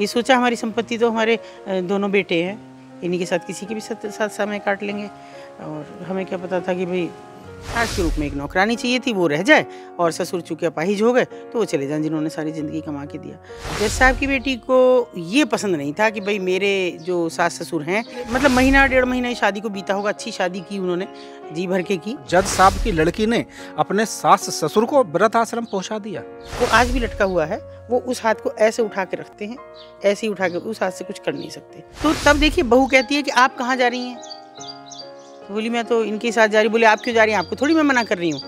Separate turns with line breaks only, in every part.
ये सोचा हमारी संपत्ति तो हमारे दोनों बेटे हैं इन्हीं के साथ किसी के भी साथ साथ समय काट लेंगे और हमें क्या पता था कि भाई सास के रूप में एक नौकरानी चाहिए थी वो रह जाए और ससुर चूँकि अपाहिज हो गए तो वो चले जाए जिन्होंने सारी ज़िंदगी कमा के दिया जज साहब की बेटी को ये पसंद नहीं था कि भाई मेरे जो सास ससुर हैं मतलब महीना डेढ़ महीना ही शादी
को बीता होगा अच्छी शादी की उन्होंने जी भर के की जज साहब की लड़की ने अपने सास ससुर को व्रत आश्रम पहुँचा दिया
वो आज भी लटका हुआ है वो उस हाथ को ऐसे उठा के रखते हैं ऐसे ही उठा के उस हाथ से कुछ कर नहीं सकते तो तब देखिए बहू कहती है कि आप कहाँ जा रही हैं तो बोली मैं तो इनके साथ जा रही बोले आप क्यों जा रही हैं आपको थोड़ी मैं मना कर रही हूँ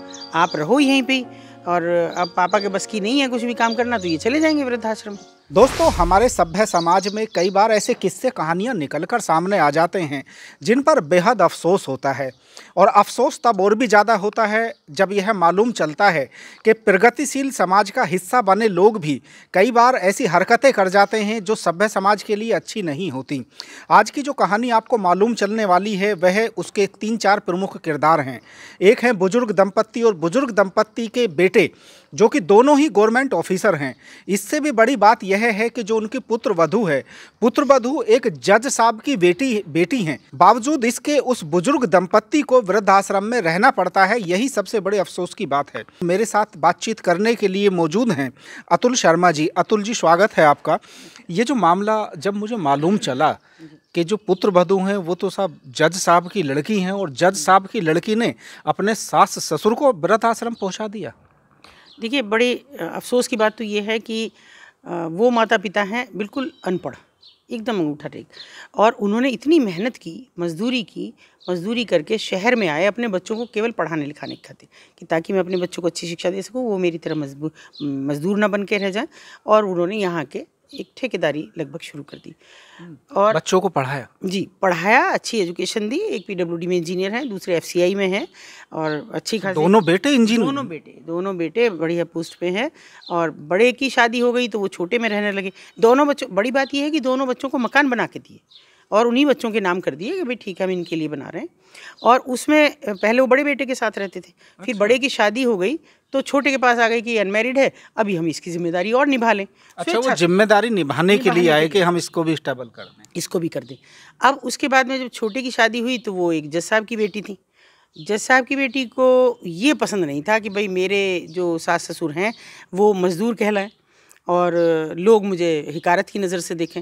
आप रहो यहीं पर और अब पापा के बस की नहीं है कुछ भी काम करना तो ये चले जाएंगे वृद्धाश्रम
दोस्तों हमारे सभ्य समाज में कई बार ऐसे किस्से कहानियां निकलकर सामने आ जाते हैं जिन पर बेहद अफसोस होता है और अफसोस तब और भी ज़्यादा होता है जब यह मालूम चलता है कि प्रगतिशील समाज का हिस्सा बने लोग भी कई बार ऐसी हरकतें कर जाते हैं जो सभ्य समाज के लिए अच्छी नहीं होती आज की जो कहानी आपको मालूम चलने वाली है वह उसके तीन चार प्रमुख किरदार हैं एक हैं बुजुर्ग दंपत्ति और बुजुर्ग दंपत्ति के बेटे जो कि दोनों ही गवर्नमेंट ऑफिसर हैं इससे भी बड़ी बात यह है कि जो उनकी पुत्र वधु है पुत्र वधु एक जज साहब की बेटी बेटी हैं बावजूद इसके उस बुजुर्ग दंपत्ति को वृद्धाश्रम में रहना पड़ता है यही सबसे बड़े अफसोस की बात है मेरे साथ बातचीत करने के लिए मौजूद हैं अतुल शर्मा जी अतुल जी स्वागत है आपका ये जो मामला जब मुझे मालूम चला कि जो पुत्र वधु हैं वो तो साहब जज साहब की लड़की हैं और जज साहब की लड़की ने अपने सास ससुर को वृद्धाश्रम पहुंचा दिया देखिए बड़े अफसोस की बात तो ये है कि वो माता पिता हैं
बिल्कुल अनपढ़ एकदम अंगूठा टेक और उन्होंने इतनी मेहनत की मजदूरी की मजदूरी करके शहर में आए अपने बच्चों को केवल पढ़ाने लिखाने के खातिर कि ताकि मैं अपने बच्चों को अच्छी शिक्षा दे सकूँ वो मेरी तरह मजबूर मजदूर ना बन के रह जाए और उन्होंने यहाँ के एक ठेकेदारी लगभग शुरू कर दी हम्म। और बच्चों को पढ़ाया जी पढ़ाया अच्छी एजुकेशन दी एक पीडब्ल्यूडी में इंजीनियर हैं दूसरे एफसीआई में हैं और अच्छी खासी दोनों बेटे इंजीनियर दोनों बेटे दोनों बेटे बढ़िया पोस्ट पे हैं और बड़े की शादी हो गई तो वो छोटे में रहने लगे दोनों बच्चों बड़ी बात यह है कि दोनों बच्चों को मकान बना के दिए और उन्हीं बच्चों के नाम कर दिए कि भाई ठीक है हम इनके लिए बना रहे हैं और उसमें पहले वो बड़े बेटे के साथ रहते थे फिर अच्छा। बड़े की शादी हो गई तो छोटे के पास आ गए कि अनमेरिड है अभी हम इसकी जिम्मेदारी और निभा लें अच्छा वो जिम्मेदारी निभाने के लिए आए कि हम इसको भी स्टेबल कर दें इसको भी कर दें अब उसके बाद में जब छोटे की शादी हुई तो वो एक जज साहब की बेटी थी जज साहब की बेटी को ये पसंद नहीं था कि भाई मेरे जो सास ससुर हैं वो मज़दूर कहलाएँ और लोग मुझे हिकारत की नज़र से देखें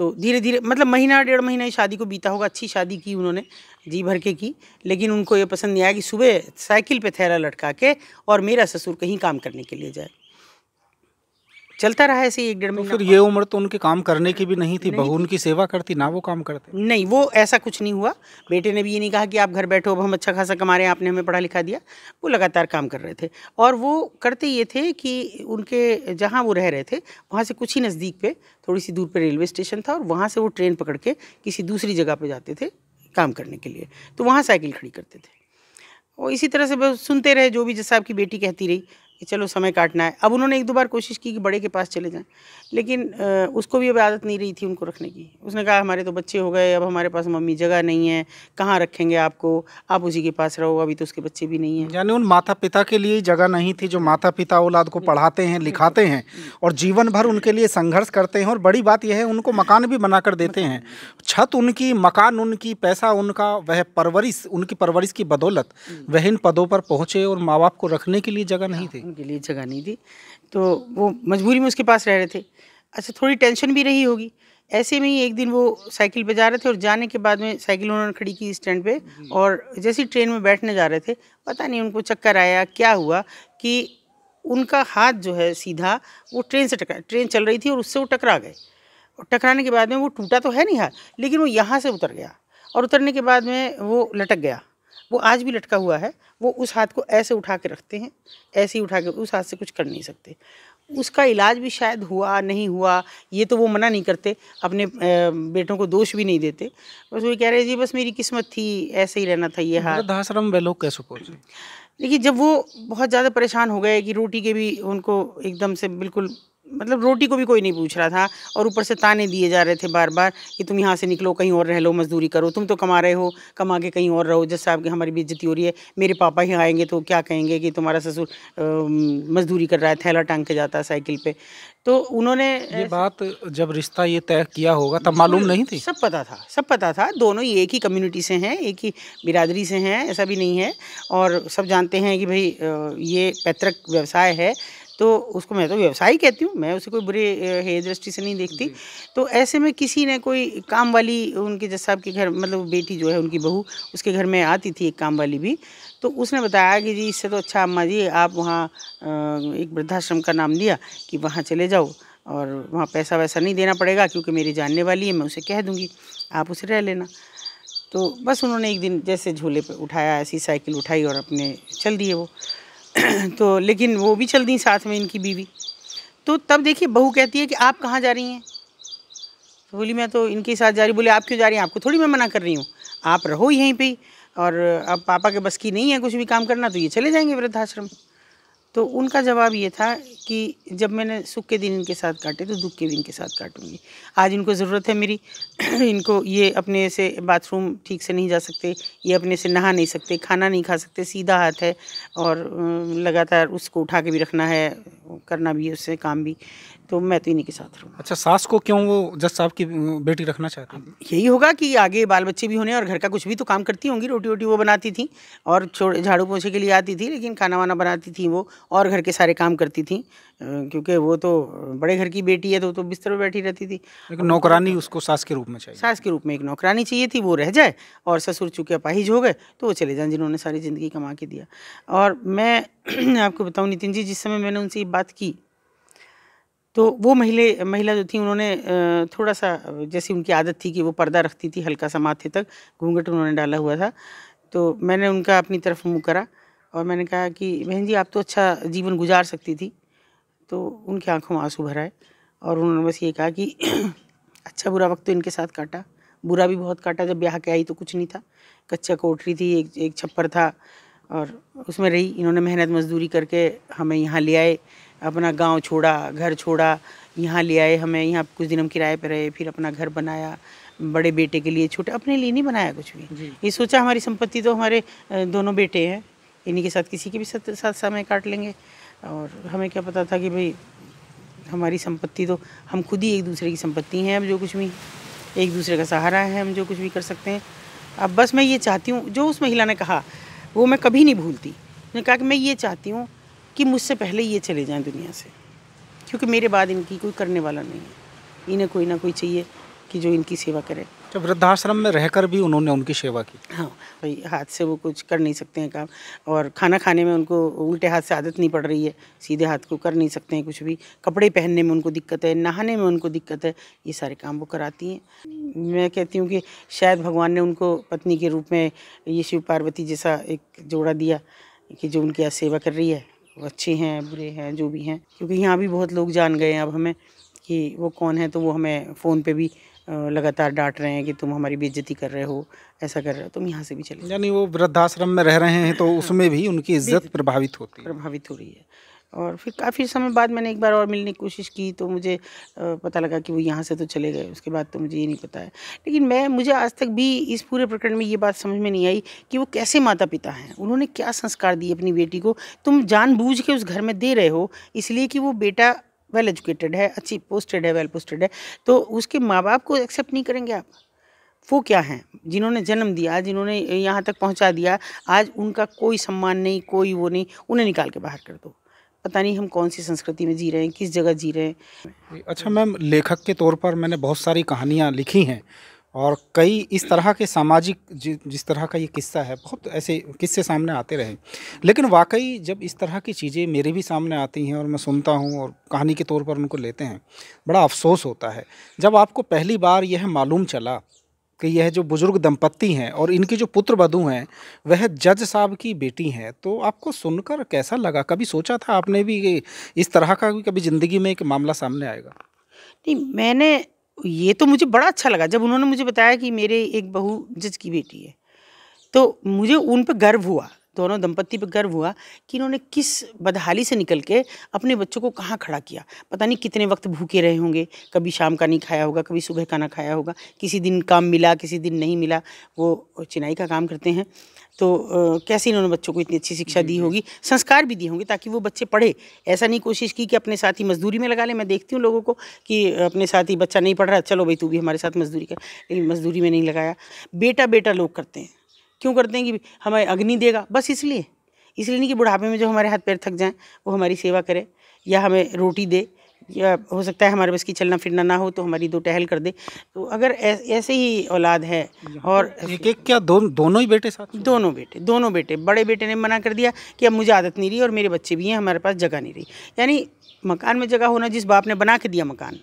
तो धीरे धीरे मतलब महीना डेढ़ महीना ही शादी को बीता होगा अच्छी शादी की उन्होंने जी भर के की लेकिन उनको ये पसंद नहीं आया कि सुबह साइकिल पे थैरा लटका के और मेरा
ससुर कहीं काम करने के लिए जाए चलता रहा ऐसे एक डेढ़ तो महीना तो ये उम्र तो उनके काम करने की भी नहीं थी बहू उनकी सेवा करती ना वो काम करते नहीं वो ऐसा कुछ नहीं हुआ बेटे
ने भी ये नहीं कहा कि आप घर बैठो अब हम अच्छा खासा कमा रहे हैं आपने हमें पढ़ा लिखा दिया वो लगातार काम कर रहे थे और वो करते ये थे कि उनके जहाँ वो रह रहे थे वहाँ से कुछ ही नज़दीक पे थोड़ी सी दूर पर रेलवे स्टेशन था और वहाँ से वो ट्रेन पकड़ के किसी दूसरी जगह पर जाते थे काम करने के लिए तो वहाँ साइकिल खड़ी करते थे और इसी तरह से बस सुनते रहे जो भी जैसा आपकी बेटी कहती रही कि चलो समय काटना है अब उन्होंने एक दो बार कोशिश की कि बड़े के पास चले जाएं लेकिन उसको भी अब आदत नहीं रही थी उनको रखने की उसने कहा हमारे तो बच्चे हो गए अब हमारे पास मम्मी जगह नहीं है कहाँ
रखेंगे आपको आप उसी के पास रहो अभी तो उसके बच्चे भी नहीं हैं यानी उन माता पिता के लिए जगह नहीं थी जो माता पिता औलाद को पढ़ाते हैं लिखाते हैं और जीवन भर उनके लिए संघर्ष करते हैं और बड़ी बात यह है उनको मकान भी बना कर देते हैं छत उनकी मकान उनकी पैसा उनका वह परवरिश उनकी परवरिश की बदौलत वह इन पदों पर पहुँचे और माँ बाप को रखने के लिए जगह नहीं थी उनके लिए जगह नहीं थी तो वो मजबूरी में उसके पास रह रहे थे अच्छा थोड़ी टेंशन
भी रही होगी ऐसे में ही एक दिन वो साइकिल पे जा रहे थे और जाने के बाद में साइकिल उन्होंने खड़ी की स्टैंड पे और जैसे ही ट्रेन में बैठने जा रहे थे पता नहीं उनको चक्कर आया क्या हुआ कि उनका हाथ जो है सीधा वो ट्रेन से टकरा ट्रेन चल रही थी और उससे वो टकरा गए और टकराने के बाद में वो टूटा तो है नहीं हाथ लेकिन वो यहाँ से उतर गया और उतरने के बाद में वो लटक गया वो आज भी लटका हुआ है वो उस हाथ को ऐसे उठा के रखते हैं ऐसे ही उठा के उस हाथ से कुछ कर नहीं सकते उसका इलाज भी शायद हुआ नहीं हुआ ये तो वो मना नहीं करते अपने बेटों को दोष भी नहीं देते बस वो कह रहे जी बस मेरी किस्मत थी ऐसे ही रहना था ये हाथ वे लोग कैसे पहुँचे देखिए जब वो बहुत ज़्यादा परेशान हो गए कि रोटी के भी उनको एकदम से बिल्कुल मतलब रोटी को भी कोई नहीं पूछ रहा था और ऊपर से ताने दिए जा रहे थे बार बार कि तुम यहाँ से निकलो कहीं और रह लो मजदूरी करो तुम तो कमा रहे हो कमा के कहीं और रहो जैसे आपकी हमारी बेइज्जती हो रही है मेरे पापा ही आएंगे तो क्या कहेंगे कि तुम्हारा ससुर मजदूरी कर रहा है थैला टांग के जाता है साइकिल पर तो उन्होंने ये
बात जब रिश्ता ये तय किया होगा तब मालूम नहीं थी
सब पता था सब पता था दोनों ही एक ही कम्युनिटी से हैं एक ही बिरादरी से हैं ऐसा भी नहीं है और सब जानते हैं कि भाई ये पैतृक व्यवसाय है तो उसको मैं तो व्यवसाय कहती हूँ मैं उसे कोई बुरे हे दृष्टि से नहीं देखती तो ऐसे में किसी ने कोई काम वाली उनके जस साहब के घर मतलब बेटी जो है उनकी बहू उसके घर में आती थी एक काम वाली भी तो उसने बताया कि जी इससे तो अच्छा अम्मा जी आप वहाँ एक वृद्धाश्रम का नाम दिया कि वहाँ चले जाओ और वहाँ पैसा वैसा नहीं देना पड़ेगा क्योंकि मेरी जानने वाली है मैं उसे कह दूँगी आप उसे रह लेना तो बस उन्होंने एक दिन जैसे झूले पर उठाया ऐसी साइकिल उठाई और अपने चल दिए वो तो लेकिन वो भी चल दी साथ में इनकी बीवी तो तब देखिए बहू कहती है कि आप कहाँ जा रही हैं तो बोली मैं तो इनके साथ जा रही बोले आप क्यों जा रही हैं आपको थोड़ी मैं मना कर रही हूँ आप रहो यहीं पे और अब पापा के बस की नहीं है कुछ भी काम करना तो ये चले जाएंगे वृद्धाश्रम तो उनका जवाब ये था कि जब मैंने सुख के दिन इनके साथ काटे तो दुख के दिन इनके साथ काटूंगी आज इनको ज़रूरत है मेरी इनको ये अपने से बाथरूम ठीक से नहीं जा सकते ये अपने से नहा नहीं सकते खाना नहीं खा सकते सीधा हाथ है और लगातार उसको उठा के भी रखना है करना भी है उससे काम भी तो मैं तो इन्हीं के साथ रहूँ अच्छा सास को क्यों वो जज साहब की बेटी रखना चाहती हैं यही होगा कि आगे बाल बच्चे भी होने और घर का कुछ भी तो काम करती होंगी रोटी वोटी वो बनाती थी और छोड़ झाड़ू पोछे के लिए आती थी लेकिन खाना वाना बनाती थी वो और घर के सारे काम करती थी क्योंकि वो तो बड़े घर की बेटी है तो तो बिस्तर पर बैठी रहती थी एक नौकरानी उसको सास के रूप में चाहिए सास के रूप में एक नौकरानी चाहिए थी वो रह जाए और ससुर चूँकि अपाहिज हो गए तो वो चले जाएँ जिन्होंने सारी ज़िंदगी कमा के दिया और मैं आपको बताऊँ नितिन जी जिस समय मैंने उनसे ये बात की तो वो महिले महिला जो थी उन्होंने थोड़ा सा जैसी उनकी आदत थी कि वो पर्दा रखती थी हल्का सा माथे तक घूंघट उन्होंने डाला हुआ था तो मैंने उनका अपनी तरफ मुँह करा और मैंने कहा कि बहन जी आप तो अच्छा जीवन गुजार सकती थी तो उनकी आंखों में आंसू भराए और उन्होंने बस ये कहा कि अच्छा बुरा वक्त तो इनके साथ काटा बुरा भी बहुत काटा जब ब्याह के आई तो कुछ नहीं था कच्चा कोठरी थी एक एक छप्पर था और उसमें रही इन्होंने मेहनत मजदूरी करके हमें यहाँ ले आए अपना गांव छोड़ा घर छोड़ा यहाँ ले आए हमें यहाँ कुछ दिन हम किराए पर रहे फिर अपना घर बनाया बड़े बेटे के लिए छोटे अपने लिए नहीं बनाया कुछ भी ये सोचा हमारी संपत्ति तो हमारे दोनों बेटे हैं इन्हीं के साथ किसी के भी साथ, साथ समय काट लेंगे और हमें क्या पता था कि भाई हमारी संपत्ति तो हम खुद ही एक दूसरे की संपत्ति हैं अब जो कुछ भी एक दूसरे का सहारा है हम जो कुछ भी कर सकते हैं अब बस मैं ये चाहती हूँ जो उस महिला ने कहा वो मैं कभी नहीं भूलती मैंने कहा कि मैं ये चाहती हूँ कि मुझसे पहले ये चले जाएं दुनिया से क्योंकि मेरे बाद इनकी कोई करने वाला नहीं है इन्हें कोई ना कोई चाहिए कि जो इनकी सेवा करे तो
अच्छा, वृद्धाश्रम में रहकर भी उन्होंने उनकी सेवा की हाँ
भाई हाथ से वो कुछ कर नहीं सकते हैं काम और खाना खाने में उनको उल्टे हाथ से आदत नहीं पड़ रही है सीधे हाथ को कर नहीं सकते हैं कुछ भी कपड़े पहनने में उनको दिक्कत है नहाने में उनको दिक्कत है ये सारे काम वो कराती हैं मैं कहती हूँ कि शायद भगवान ने उनको पत्नी के रूप में ये शिव पार्वती जैसा एक जोड़ा दिया कि जो उनकी सेवा कर रही है अच्छे हैं बुरे हैं जो भी हैं क्योंकि यहाँ भी बहुत लोग जान गए हैं अब हमें कि वो कौन है तो वो हमें फ़ोन पे भी लगातार डांट रहे हैं कि तुम हमारी बेज्ज़ती कर रहे हो ऐसा कर रहे हो तुम यहाँ से
भी चले यानी वो वृद्धाश्रम में रह रहे हैं तो उसमें भी उनकी इज्जत प्रभावित होती है प्रभावित हो रही है
और फिर काफ़ी समय बाद मैंने एक बार और मिलने की कोशिश की तो मुझे पता लगा कि वो यहाँ से तो चले गए उसके बाद तो मुझे ये नहीं पता है लेकिन मैं मुझे आज तक भी इस पूरे प्रकरण में ये बात समझ में नहीं आई कि वो कैसे माता पिता हैं उन्होंने क्या संस्कार दिए अपनी बेटी को तुम जानबूझ के उस घर में दे रहे हो इसलिए कि वो बेटा वेल एजुकेटेड है अच्छी पोस्टेड है वेल पोस्टेड है तो उसके माँ बाप को एक्सेप्ट नहीं करेंगे आप वो क्या हैं जिन्होंने जन्म दिया जिन्होंने यहाँ तक पहुँचा दिया आज उनका कोई सम्मान नहीं कोई वो नहीं उन्हें निकाल के बाहर कर दो पता नहीं हम कौन सी संस्कृति में जी रहे हैं किस जगह जी रहे
हैं अच्छा मैम लेखक के तौर पर मैंने बहुत सारी कहानियाँ लिखी हैं और कई इस तरह के सामाजिक जिस तरह का ये किस्सा है बहुत ऐसे किस्से सामने आते रहे लेकिन वाकई जब इस तरह की चीज़ें मेरे भी सामने आती हैं और मैं सुनता हूँ और कहानी के तौर पर उनको लेते हैं बड़ा अफसोस होता है जब आपको पहली बार यह मालूम चला कि यह जो बुज़ुर्ग दंपत्ति हैं और इनकी जो पुत्र वधु हैं वह जज साहब की बेटी हैं तो आपको सुनकर कैसा लगा कभी सोचा था आपने भी इस तरह का कभी ज़िंदगी में एक मामला सामने आएगा
नहीं
मैंने ये तो मुझे बड़ा अच्छा लगा जब उन्होंने मुझे बताया कि मेरे एक बहू जज की बेटी है
तो मुझे उन पर गर्व हुआ दोनों दंपत्ति पर गर्व हुआ कि इन्होंने किस बदहाली से निकल के अपने बच्चों को कहाँ खड़ा किया पता नहीं कितने वक्त भूखे रहे होंगे कभी शाम का नहीं खाया होगा कभी सुबह का ना खाया होगा किसी दिन काम मिला किसी दिन नहीं मिला वो चिनाई का काम करते हैं तो आ, कैसे इन्होंने बच्चों को इतनी अच्छी शिक्षा दी होगी संस्कार भी दिए होंगे ताकि वो बच्चे पढ़े ऐसा नहीं कोशिश की कि अपने साथ ही मजदूरी में लगा ले मैं देखती हूँ लोगों को कि अपने साथ ही बच्चा नहीं पढ़ रहा चलो भाई तू भी हमारे साथ मजदूरी कर लेकिन मजदूरी में नहीं लगाया बेटा बेटा लोग करते हैं क्यों करते हैं कि हमें अग्नि देगा बस इसलिए इसलिए नहीं कि बुढ़ापे में जो हमारे हाथ पैर थक जाएं वो हमारी सेवा करे या हमें रोटी दे या हो सकता है हमारे बस की चलना फिरना ना हो तो हमारी दो टहल कर दे तो अगर ऐसे ही औलाद है और एक एक क्या दो, दोनों ही बेटे साथ दोनों बेटे दोनों बेटे बड़े बेटे ने मना कर दिया कि अब मुझे आदत नहीं रही और मेरे बच्चे भी हैं हमारे पास जगह नहीं रही यानी मकान में जगह होना जिस बाप ने बना के दिया मकान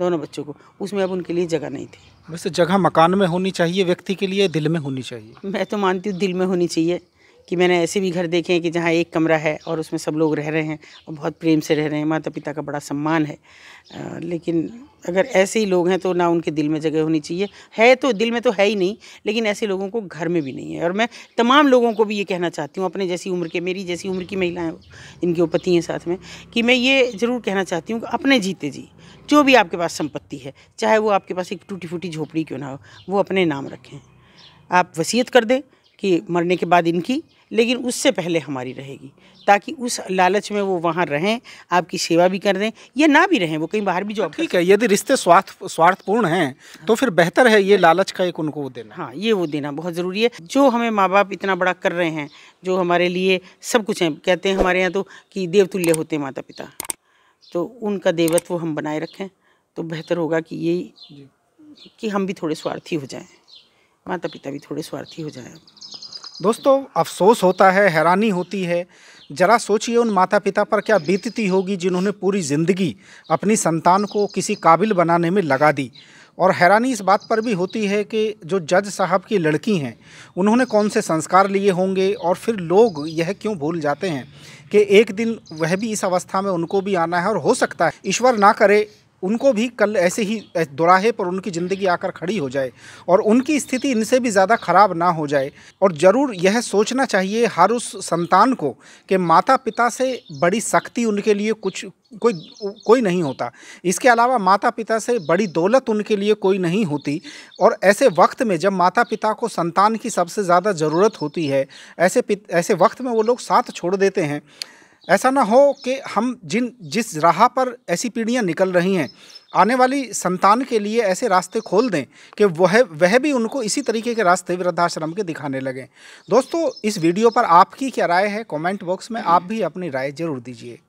दोनों बच्चों को उसमें अब उनके लिए जगह नहीं थी
वैसे जगह मकान में होनी चाहिए व्यक्ति के लिए दिल में होनी चाहिए
मैं तो मानती हूँ दिल में होनी चाहिए कि मैंने ऐसे भी घर देखे हैं कि जहाँ एक कमरा है और उसमें सब लोग रह रहे हैं और बहुत प्रेम से रह रहे हैं माता पिता का बड़ा सम्मान है आ, लेकिन अगर ऐसे ही लोग हैं तो ना उनके दिल में जगह होनी चाहिए है तो दिल में तो है ही नहीं लेकिन ऐसे लोगों को घर में भी नहीं है और मैं तमाम लोगों को भी ये कहना चाहती हूँ अपने जैसी उम्र के मेरी जैसी उम्र की महिलाएँ इनके पति हैं साथ में कि मैं ये ज़रूर कहना चाहती हूँ कि अपने जीते जी जो भी आपके पास संपत्ति है चाहे वो आपके पास एक टूटी फूटी झोपड़ी क्यों ना हो वो अपने नाम रखें आप वसीयत कर दें कि मरने के बाद इनकी लेकिन उससे पहले हमारी रहेगी ताकि उस लालच में वो वहाँ रहें आपकी सेवा भी कर दें या ना भी रहें वो कहीं बाहर भी जॉब हाँ, ठीक है यदि रिश्ते स्वार्थ स्वार्थपूर्ण हैं तो फिर बेहतर है ये लालच का एक उनको वो देना हाँ ये वो देना बहुत ज़रूरी है जो हमें माँ बाप इतना बड़ा कर रहे हैं जो हमारे लिए सब कुछ हैं कहते हैं हमारे यहाँ तो कि देवतुल्य होते हैं माता पिता तो उनका देवत्व हम बनाए रखें तो बेहतर होगा कि ये कि हम भी थोड़े स्वार्थी हो जाएं माता पिता भी थोड़े स्वार्थी हो जाएं
दोस्तों अफसोस होता है हैरानी होती है ज़रा सोचिए उन माता पिता पर क्या बीतती होगी जिन्होंने पूरी ज़िंदगी अपनी संतान को किसी काबिल बनाने में लगा दी और हैरानी इस बात पर भी होती है कि जो जज साहब की लड़की हैं उन्होंने कौन से संस्कार लिए होंगे और फिर लोग यह क्यों भूल जाते हैं कि एक दिन वह भी इस अवस्था में उनको भी आना है और हो सकता है ईश्वर ना करे उनको भी कल ऐसे ही दोराहे पर उनकी ज़िंदगी आकर खड़ी हो जाए और उनकी स्थिति इनसे भी ज़्यादा ख़राब ना हो जाए और ज़रूर यह सोचना चाहिए हर उस संतान को कि माता पिता से बड़ी सख्ती उनके लिए कुछ कोई कोई नहीं होता इसके अलावा माता पिता से बड़ी दौलत उनके लिए कोई नहीं होती और ऐसे वक्त में जब माता पिता को संतान की सबसे ज़्यादा ज़रूरत होती है ऐसे ऐसे वक्त में वो लोग साथ छोड़ देते हैं ऐसा ना हो कि हम जिन जिस राह पर ऐसी पीढ़ियाँ निकल रही हैं आने वाली संतान के लिए ऐसे रास्ते खोल दें कि वह वह भी उनको इसी तरीके के रास्ते वृद्धाश्रम के दिखाने लगें दोस्तों इस वीडियो पर आपकी क्या राय है कमेंट बॉक्स में आप भी अपनी राय ज़रूर दीजिए